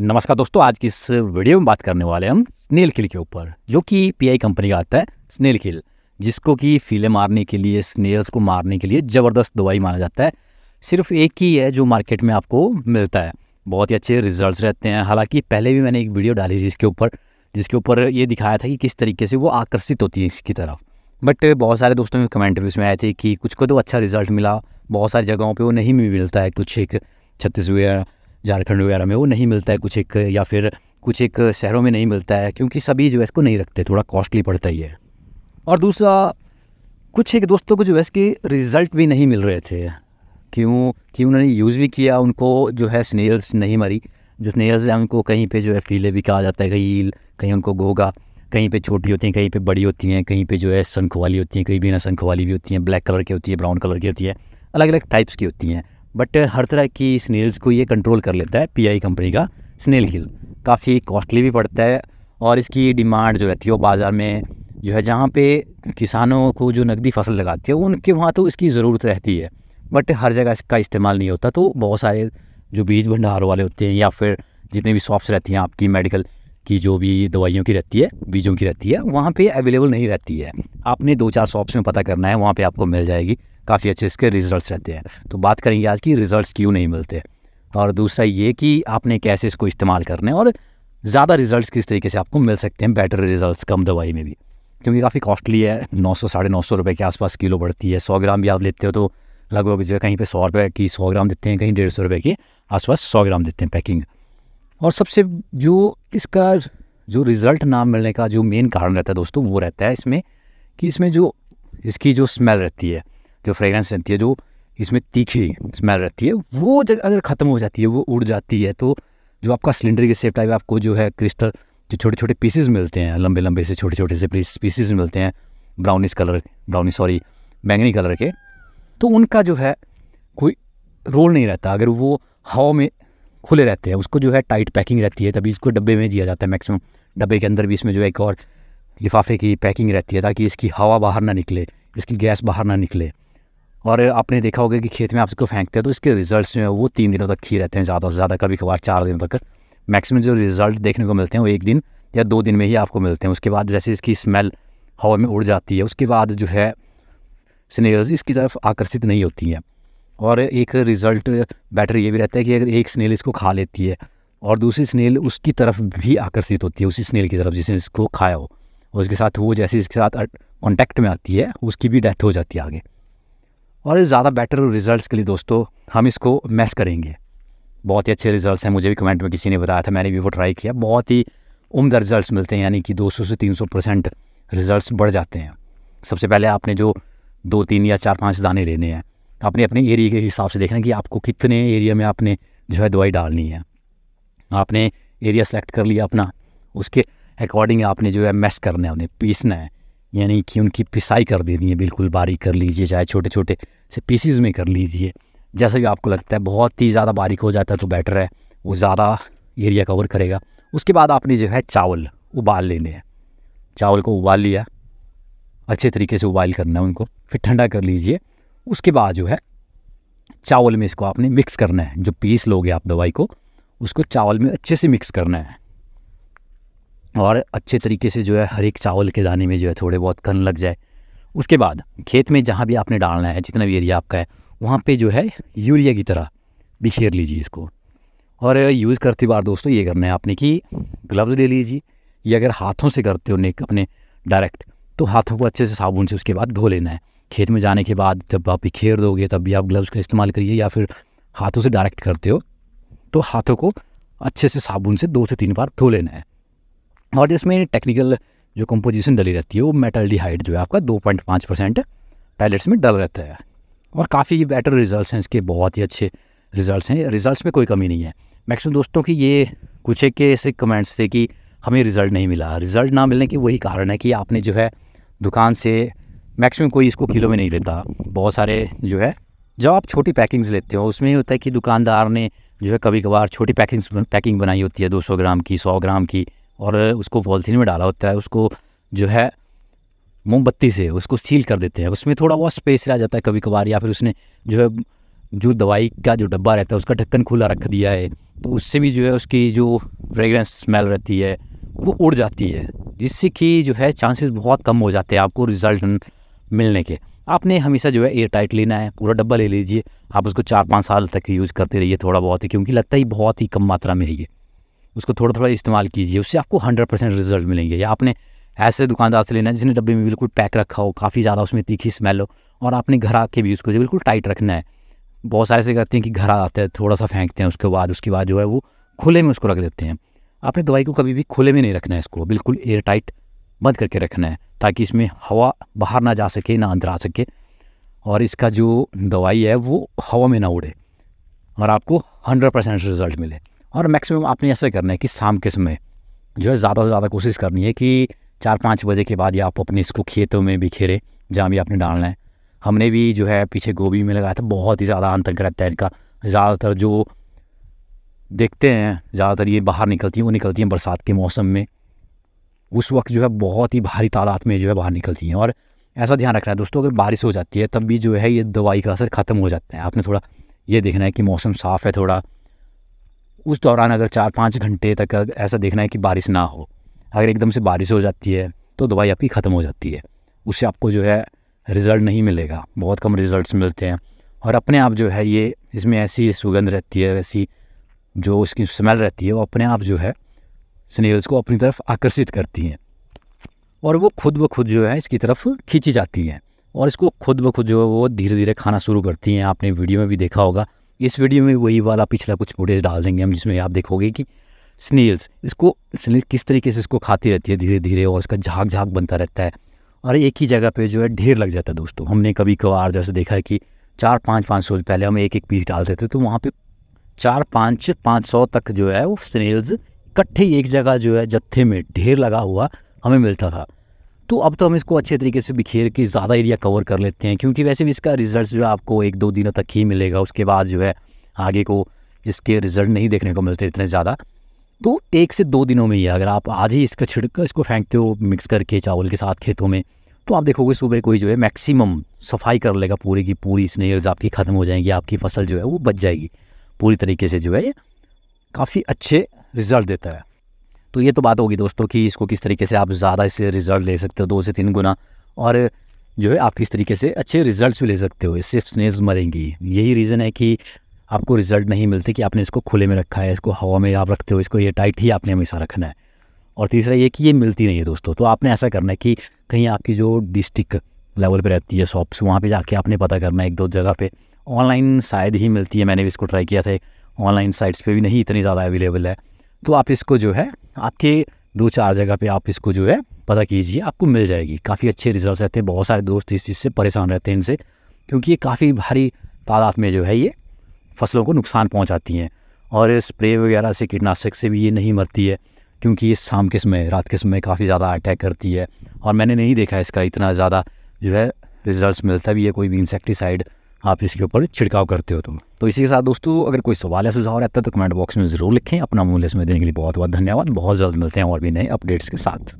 नमस्कार दोस्तों आज की इस वीडियो में बात करने वाले हम स्नेल किल के ऊपर जो कि पीआई कंपनी का आता है स्नेल किल जिसको कि फीले मारने के लिए स्नेल्स को मारने के लिए ज़बरदस्त दवाई माना जाता है सिर्फ एक ही है जो मार्केट में आपको मिलता है बहुत ही अच्छे रिजल्ट्स रहते हैं हालांकि पहले भी मैंने एक वीडियो डाली थी इसके ऊपर जिसके ऊपर ये दिखाया था कि किस तरीके से वो आकर्षित होती है इसकी तरफ बट बहुत सारे दोस्तों के कमेंट भी उसमें आए थे कि कुछ को तो अच्छा रिजल्ट मिला बहुत सारी जगहों पर वो नहीं भी मिलता है कुछ एक छत्तीसगढ़ झारखंड वगैरह में वो नहीं मिलता है कुछ एक या फिर कुछ एक शहरों में नहीं मिलता है क्योंकि सभी जो है इसको नहीं रखते थोड़ा कॉस्टली पड़ता ही है और दूसरा कुछ एक दोस्तों को जो है इसके रिज़ल्ट भी नहीं मिल रहे थे क्यों कि उन्होंने यूज़ भी किया उनको जो है स्नेल्स नहीं मरी जो स्नेल्स हैं उनको कहीं पे जो है फीले भी कहा जाता है कहीं ईल कहीं उनको गोगा कहीं पे छोटी होती हैं कहीं पे बड़ी होती हैं कहीं पे जो है शंख वाली होती हैं कहीं बिना शंख वाली भी होती हैं ब्लैक कलर की होती है ब्राउन कलर की होती है अलग अलग टाइप्स की होती हैं बट हर तरह की स्नेल्स को ये कंट्रोल कर लेता है पीआई कंपनी का स्नेल किल काफ़ी कॉस्टली भी पड़ता है और इसकी डिमांड जो रहती है वो बाज़ार में जो है जहाँ पे किसानों को जो नकदी फसल लगाती है उनके वहाँ तो इसकी ज़रूरत रहती है बट हर जगह इसका इस्तेमाल नहीं होता तो बहुत सारे जो बीज भंडार वाले होते हैं या फिर जितने भी शॉप्स रहती हैं आपकी मेडिकल की जो भी दवाइयों की रहती है बीजों की रहती है वहाँ पे अवेलेबल नहीं रहती है आपने दो चार शॉप्स में पता करना है वहाँ पे आपको मिल जाएगी काफ़ी अच्छे इसके रिजल्ट्स रहते हैं तो बात करेंगे आज की रिजल्ट्स क्यों नहीं मिलते और दूसरा ये कि आपने कैसे इसको इस्तेमाल करना है और ज़्यादा रिजल्ट्स किस तरीके से आपको मिल सकते हैं बेटर रिजल्ट्स कम दवाई में भी क्योंकि काफ़ी कॉस्टली है नौ सौ साढ़े नौ सौ रुपये के आसपास किलो बढ़ती है सौ ग्राम भी आप लेते हो तो लगभग जो है कहीं पे सौ रुपये की सौ ग्राम देते हैं कहीं डेढ़ सौ रुपये के आसपास सौ ग्राम देते हैं पैकिंग और सबसे जो इसका जो रिज़ल्ट ना मिलने का जो मेन कारण रहता है दोस्तों वो रहता है इसमें कि इसमें जो इसकी जो स्मेल रहती है जो फ्रेगरेंस रहती है जो इसमें तीखी स्मेल रहती है वो अगर ख़त्म हो जाती है वो उड़ जाती है तो जो आपका सिलेंडर के सेफ टाइप आपको जो है क्रिस्टल जो छोटे छोटे पीसेज मिलते हैं लंबे लंबे से छोटे छोटे से पीसेज मिलते हैं ब्राउनिश कलर ब्राउनिश सॉरी बैंगनी कलर के तो उनका जो है कोई रोल नहीं रहता अगर वो हवा में खुले रहते हैं उसको जो है टाइट पैकिंग रहती है तभी इसको डब्बे में दिया जाता है मैक्सिमम डब्बे के अंदर भी इसमें जो है एक और लिफाफे की पैकिंग रहती है ताकि इसकी हवा बाहर ना निकले इसकी गैस बाहर ना निकले और आपने देखा होगा कि खेत में आप इसको फेंकते हैं तो इसके रिजल्ट्स जो है वो तीन दिनों तक ही रहते हैं ज़्यादा से ज़्यादा कभी कभार चार दिनों तक मैक्सिमम जो रिज़ल्ट देखने को मिलते हैं वो एक दिन या दो दिन में ही आपको मिलते हैं उसके बाद जैसे इसकी स्मेल हवा में उड़ जाती है उसके बाद जो है स्नेल्स इसकी तरफ आकर्षित नहीं होती हैं और एक रिज़ल्ट बेटर ये भी रहता है कि अगर एक स्नेल इसको खा लेती है और दूसरी स्नेल उसकी तरफ भी आकर्षित होती है उसी स्नेल की तरफ जिसने इसको खाया हो और उसके साथ वो जैसे इसके साथ कॉन्टैक्ट में आती है उसकी भी डेथ हो जाती है आगे और ज़्यादा बेटर रिजल्ट्स के लिए दोस्तों हम इसको मैस करेंगे बहुत ही अच्छे रिजल्ट्स हैं मुझे भी कमेंट में किसी ने बताया था मैंने भी वो ट्राई किया बहुत ही उम्दा रिजल्ट्स मिलते हैं यानी कि 200 से 300 परसेंट रिजल्ट बढ़ जाते हैं सबसे पहले आपने जो दो तीन या चार पाँच दाने लेने हैं आपने अपने एरिए के हिसाब से देखना कि आपको कितने एरिया में आपने जो है दवाई डालनी है आपने एरिया सेलेक्ट कर लिया अपना उसके अकॉर्डिंग आपने जो है मैस करना है उन्हें पीसना है यानी कि उनकी पिसाई कर देनी है बिल्कुल बारीक कर लीजिए चाहे छोटे छोटे से पीसीज में कर लीजिए जैसा भी आपको लगता है बहुत ही ज़्यादा बारीक हो जाता है तो बेटर है वो ज़्यादा एरिया कवर करेगा उसके बाद आपने जो है चावल उबाल लेने हैं चावल को उबाल लिया अच्छे तरीके से उबाल करना है उनको फिर ठंडा कर लीजिए उसके बाद जो है चावल में इसको आपने मिक्स करना है जो पीस लोगे आप दवाई को उसको चावल में अच्छे से मिक्स करना है और अच्छे तरीके से जो है हर एक चावल के दाने में जो है थोड़े बहुत कन लग जाए उसके बाद खेत में जहाँ भी आपने डालना है जितना भी एरिया आपका है वहाँ पे जो है यूरिया की तरह बिखेर लीजिए इसको और यूज़ करते बार दोस्तों ये करना है आपने कि ग्लव्स ले लीजिए या अगर हाथों से करते हो नेक अपने डायरेक्ट तो हाथों को अच्छे से साबुन से उसके बाद धो लेना है खेत में जाने के बाद जब आप बिखेर दोगे तब भी आप ग्लव्स का इस्तेमाल करिए या फिर हाथों से डायरेक्ट करते हो तो हाथों को अच्छे से साबुन से दो से तीन बार धो लेना है और जिसमें टेक्निकल जो कंपोजिशन डली रहती है वो मेटल डिहाइड जो है आपका दो पॉइंट पाँच परसेंट पैलेट्स में डल रहता है और काफ़ी बेटर रिजल्ट्स हैं इसके बहुत ही अच्छे रिजल्ट्स हैं रिजल्ट्स में कोई कमी नहीं है मैक्सिमम दोस्तों की ये कुछ एक के ऐसे कमेंट्स थे कि हमें रिज़ल्ट नहीं मिला रिज़ल्ट ना मिलने की वही कारण है कि आपने जो है दुकान से मैक्सिमम कोई इसको किलो में नहीं लेता बहुत सारे जो है जब आप छोटी पैकिंग्स लेते हो उसमें होता है कि दुकानदार ने जो है कभी कभार छोटी पैकिंग्स पैकिंग बनाई होती है 200 ग्राम की 100 ग्राम की और उसको पॉलिथीन में डाला होता है उसको जो है मोमबत्ती से उसको सील कर देते हैं उसमें थोड़ा बहुत स्पेस रह जाता है कभी कभार या फिर उसने जो है जो दवाई का जो डब्बा रहता है उसका ढक्कन खुला रख दिया है तो उससे भी जो है उसकी जो फ्रेगरेंस स्मेल रहती है वो उड़ जाती है जिससे कि जो है चांसेस बहुत कम हो जाते हैं आपको रिज़ल्ट मिलने के आपने हमेशा जो है एयर टाइट लेना है पूरा डब्बा ले लीजिए आप उसको चार पाँच साल तक यूज़ करते रहिए थोड़ा बहुत ही क्योंकि लगता ही बहुत ही कम मात्रा में है ये उसको थोड़ा थोड़ा इस्तेमाल कीजिए उससे आपको हंड्रेड परसेंट रिजल्ट मिलेंगे या आपने ऐसे दुकानदार से लेना है जिसने डब्बे में बिल्कुल पैक रखा हो काफ़ी ज़्यादा उसमें तीखी स्मेल हो और आपने घर आके भी उसको जो बिल्कुल टाइट रखना है बहुत सारे से करते हैं कि घर आते हैं थोड़ा सा फेंकते हैं उसके बाद उसके बाद जो है वो खुले में उसको रख देते हैं आपने दवाई को कभी भी खुले में नहीं रखना है इसको बिल्कुल एयर टाइट बंद करके रखना है ताकि इसमें हवा बाहर ना जा सके ना अंदर आ सके और इसका जो दवाई है वो हवा में ना उड़े और आपको हंड्रेड परसेंट रिज़ल्ट मिले और मैक्सिमम आपने ऐसा करना है कि शाम के समय जो है ज़्यादा से ज़्यादा कोशिश करनी है कि चार पाँच बजे के बाद ये आप अपने इसको खेतों में भी खेरे जहाँ भी आपने डालना है हमने भी जो है पीछे गोभी में लगाया था बहुत ही ज़्यादा आतंक रहता है इनका ज़्यादातर जो देखते हैं ज़्यादातर ये बाहर निकलती हैं वो निकलती हैं बरसात के मौसम में उस वक्त जो है बहुत ही भारी तादाद में जो है बाहर निकलती हैं और ऐसा ध्यान रखना है दोस्तों अगर बारिश हो जाती है तब भी जो है ये दवाई का असर ख़त्म हो जाता है आपने थोड़ा ये देखना है कि मौसम साफ़ है थोड़ा उस दौरान अगर चार पाँच घंटे तक ऐसा देखना है कि बारिश ना हो अगर एकदम से बारिश हो जाती है तो दवाई आपकी ख़त्म हो जाती है उससे आपको जो है रिज़ल्ट नहीं मिलेगा बहुत कम रिज़ल्ट मिलते हैं और अपने आप जो है ये इसमें ऐसी सुगंध रहती है वैसी जो उसकी स्मेल रहती है वो अपने आप जो है स्नेल्स को अपनी तरफ आकर्षित करती हैं और वो खुद ब खुद जो है इसकी तरफ खींची जाती हैं और इसको खुद ब खुद जो है वो धीरे धीरे खाना शुरू करती हैं आपने वीडियो में भी देखा होगा इस वीडियो में वही वाला पिछला कुछ फुटेज डाल देंगे हम जिसमें आप देखोगे कि स्नेल्स इसको स्नेल किस तरीके से इसको खाती रहती है धीरे धीरे और इसका झाग झाग बनता रहता है और एक ही जगह पे जो है ढेर लग जाता है दोस्तों हमने कभी कभार जैसे देखा है कि चार पाँच पाँच सौ पहले हम एक एक पीस डालते थे तो वहाँ पे चार पाँच पाँच सौ तक जो है वो स्नेल्स इकट्ठे एक जगह जो है जत्थे में ढेर लगा हुआ हमें मिलता था तो अब तो हम इसको अच्छे तरीके से बिखेर के ज़्यादा एरिया कवर कर लेते हैं क्योंकि वैसे भी इसका रिज़ल्ट जो है आपको एक दो दिनों तक ही मिलेगा उसके बाद जो है आगे को इसके रिज़ल्ट नहीं देखने को मिलते इतने ज़्यादा तो एक से दो दिनों में ही अगर आप आज ही इसका छिड़क इसको फेंकते हो मिक्स करके चावल के साथ खेतों में तो आप देखोगे सुबह कोई जो है मैक्सिमम सफाई कर लेगा पूरी की पूरी स्नेल्स आपकी ख़त्म हो जाएंगी आपकी फसल जो है वो बच जाएगी पूरी तरीके से जो है काफ़ी अच्छे रिज़ल्ट देता है तो ये तो बात होगी दोस्तों कि इसको किस तरीके से आप ज़्यादा इससे रिज़ल्ट ले सकते हो दो से तीन गुना और जो है आप किस तरीके से अच्छे रिजल्ट्स भी ले सकते हो इससे स्नेस मरेंगी यही रीज़न है कि आपको रिजल्ट नहीं मिलते कि आपने इसको खुले में रखा है इसको हवा में आप रखते हो इसको ये टाइट ही आपने हमेशा रखना है और तीसरा ये कि ये मिलती नहीं है दोस्तों तो आपने ऐसा करना है कि कहीं आपकी जो डिस्ट्रिक्ट लेवल पर रहती है शॉप्स वहाँ पर जाके आपने पता करना है एक दो जगह पर ऑनलाइन शायद ही मिलती है मैंने भी इसको ट्राई किया था ऑनलाइन साइट्स पर भी नहीं इतनी ज़्यादा अवेलेबल है तो आप इसको जो है आपके दो चार जगह पे आप इसको जो है पता कीजिए आपको मिल जाएगी काफ़ी अच्छे रिजल्ट रहते हैं बहुत सारे दोस्त इस चीज़ से परेशान रहते हैं इनसे क्योंकि ये काफ़ी भारी तादाद में जो है ये फसलों को नुकसान पहुँचाती हैं और स्प्रे वगैरह से कीटनाशक से भी ये नहीं मरती है क्योंकि ये शाम के समय रात के समय काफ़ी ज़्यादा अटैक करती है और मैंने नहीं देखा इसका इतना ज़्यादा जो है रिजल्ट मिलता भी है कोई भी इंसेक्टिसाइड आप इसके ऊपर छिड़काव करते हो तुम तो। तो इसी के साथ दोस्तों अगर कोई सवाल या सुझाव रहता है तो कमेंट बॉक्स में ज़रूर लिखें अपना मूल्य इसमें देने के लिए बहुत बहुत धन्यवाद बहुत जल्द मिलते हैं और भी नए अपडेट्स के साथ